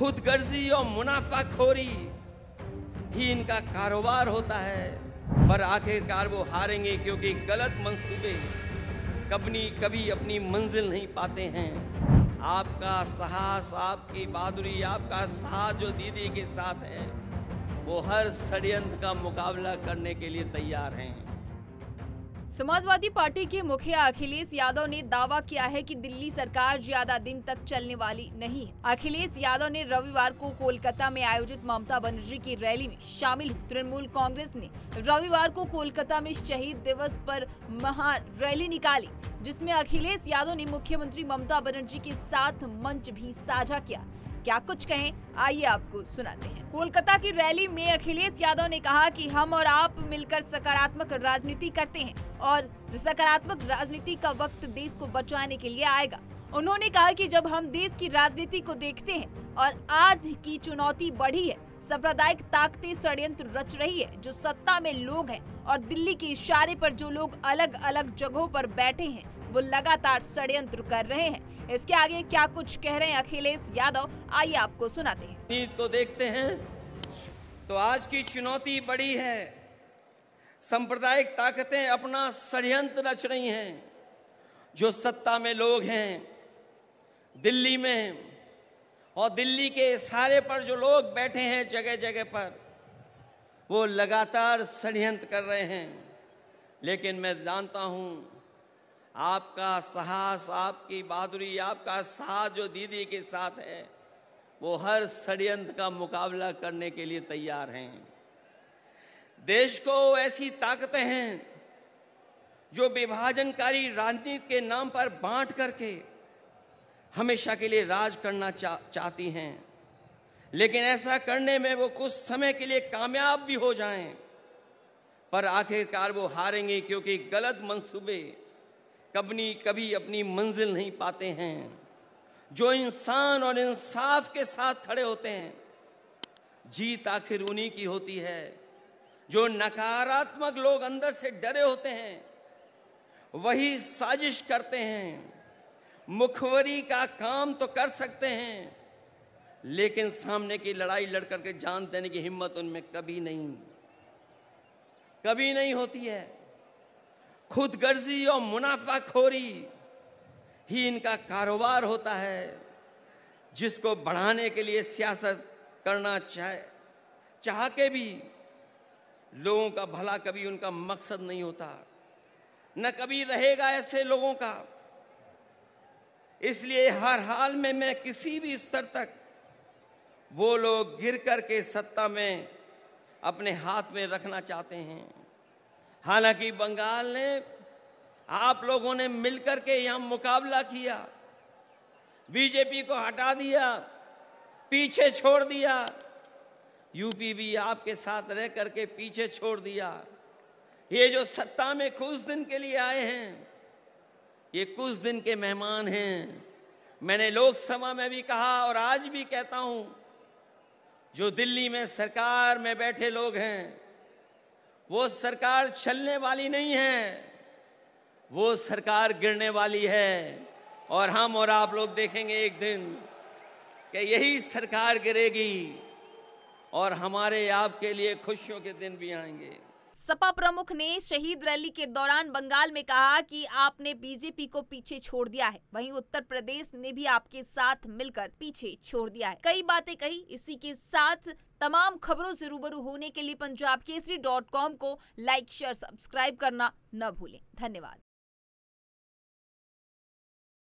खुद गर्जी और मुनाफाखोरी ही इनका कारोबार होता है पर आखिरकार वो हारेंगे क्योंकि गलत मंसूबे कभी कभी अपनी मंजिल नहीं पाते हैं आपका साहस आपकी बहादुरी आपका साथ जो दीदी के साथ है वो हर षडयंत्र का मुकाबला करने के लिए तैयार हैं समाजवादी पार्टी के मुखिया अखिलेश यादव ने दावा किया है कि दिल्ली सरकार ज्यादा दिन तक चलने वाली नहीं है अखिलेश यादव ने रविवार को कोलकाता में आयोजित ममता बनर्जी की रैली में शामिल तृणमूल कांग्रेस ने रविवार को कोलकाता में शहीद दिवस पर महा रैली निकाली जिसमें अखिलेश यादव ने मुख्यमंत्री ममता बनर्जी के साथ मंच भी साझा किया क्या कुछ कहें आइए आपको सुनाते हैं कोलकाता की रैली में अखिलेश यादव ने कहा कि हम और आप मिलकर सकारात्मक राजनीति करते हैं और सकारात्मक राजनीति का वक्त देश को बचाने के लिए आएगा उन्होंने कहा कि जब हम देश की राजनीति को देखते हैं और आज की चुनौती बढ़ी है सांप्रदायिक ताकतें षड्यंत्र रच रही है जो सत्ता में लोग हैं और दिल्ली के इशारे पर जो लोग अलग अलग जगहों पर बैठे हैं वो लगातार षड्यंत्र कर रहे हैं इसके आगे क्या कुछ कह रहे हैं अखिलेश यादव आइए आपको सुनाते हैं को देखते हैं तो आज की चुनौती बड़ी है सांप्रदायिक ताकतें अपना षड्यंत्र रच रही हैं जो सत्ता में लोग हैं दिल्ली में और दिल्ली के सारे पर जो लोग बैठे हैं जगह जगह पर वो लगातार षड्यंत्र कर रहे हैं लेकिन मैं जानता हूं आपका साहस आपकी बहादुरी आपका साथ जो दीदी के साथ है वो हर षडयंत्र का मुकाबला करने के लिए तैयार हैं देश को ऐसी ताकतें हैं जो विभाजनकारी राजनीति के नाम पर बांट करके हमेशा के लिए राज करना चा, चाहती हैं लेकिन ऐसा करने में वो कुछ समय के लिए कामयाब भी हो जाएं पर आखिरकार वो हारेंगे क्योंकि गलत मंसूबे कभी कभी अपनी मंजिल नहीं पाते हैं जो इंसान और इंसाफ के साथ खड़े होते हैं जीत आखिर उन्हीं की होती है जो नकारात्मक लोग अंदर से डरे होते हैं वही साजिश करते हैं मुखवरी का काम तो कर सकते हैं लेकिन सामने की लड़ाई लड़कर के जान देने की हिम्मत उनमें कभी नहीं कभी नहीं होती है खुदगर्जी और मुनाफाखोरी ही इनका कारोबार होता है जिसको बढ़ाने के लिए सियासत करना चाहे चाह के भी लोगों का भला कभी उनका मकसद नहीं होता न कभी रहेगा ऐसे लोगों का इसलिए हर हाल में मैं किसी भी स्तर तक वो लोग गिर करके सत्ता में अपने हाथ में रखना चाहते हैं हालांकि बंगाल ने आप लोगों ने मिलकर के यहां मुकाबला किया बीजेपी को हटा दिया पीछे छोड़ दिया यूपी भी आपके साथ रह करके पीछे छोड़ दिया ये जो सत्ता में कुछ दिन के लिए आए हैं ये कुछ दिन के मेहमान हैं मैंने लोकसभा में भी कहा और आज भी कहता हूं जो दिल्ली में सरकार में बैठे लोग हैं वो सरकार छलने वाली नहीं है वो सरकार गिरने वाली है और हम और आप लोग देखेंगे एक दिन कि यही सरकार गिरेगी और हमारे आपके लिए खुशियों के दिन भी आएंगे सपा प्रमुख ने शहीद रैली के दौरान बंगाल में कहा कि आपने बीजेपी को पीछे छोड़ दिया है वहीं उत्तर प्रदेश ने भी आपके साथ मिलकर पीछे छोड़ दिया है कई बातें कही इसी के साथ तमाम खबरों से रूबरू होने के लिए पंजाब केसरी डॉट कॉम को लाइक शेयर सब्सक्राइब करना न भूलें धन्यवाद